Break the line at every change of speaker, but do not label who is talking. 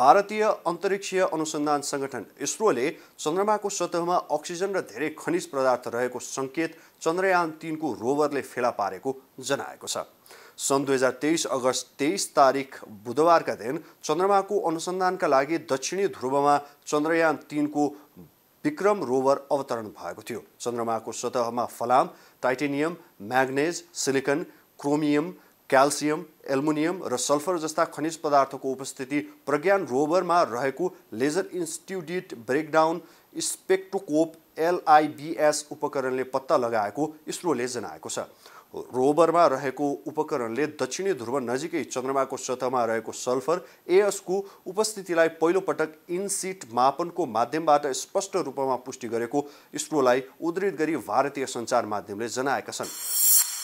भारतीय अन्तरिक्षीय अनुसन्धान सङ्गठन इसरोले चन्द्रमाको सतहमा अक्सिजन र धेरै खनिज पदार्थ रहेको सङ्केत चन्द्रयान तिनको रोभरले फेला पारेको जनाएको छ सन् दुई हजार तेइस अगस्त तेइस तारिक बुधबारका दिन चन्द्रमाको अनुसन्धानका लागि दक्षिणी ध्रुवमा चन्द्रयान तिनको विक्रम रोभर अवतरण भएको थियो चन्द्रमाको सतहमा फलाम titanium manganese silicon chromium calcium aluminium र सल्फर जस्ता खनिज पदार्थको उपस्थिति प्रज्ञान रोभरमा रहेको laser induced breakdown spectroscope LIBS उपकरणले पत्ता लगाएको इसरोले जनाएको छ रोबरमा रहेको उपकरणले दक्षिणी ध्रुव नजिकै चन्द्रमाको सतहमा रहेको सल्फर एएसको उपस्थितिलाई पहिलोपटक इनसिट मापनको माध्यमबाट स्पष्ट रूपमा पुष्टि गरेको इसरोलाई उद्धित गरी भारतीय सञ्चार माध्यमले जनाएका छन्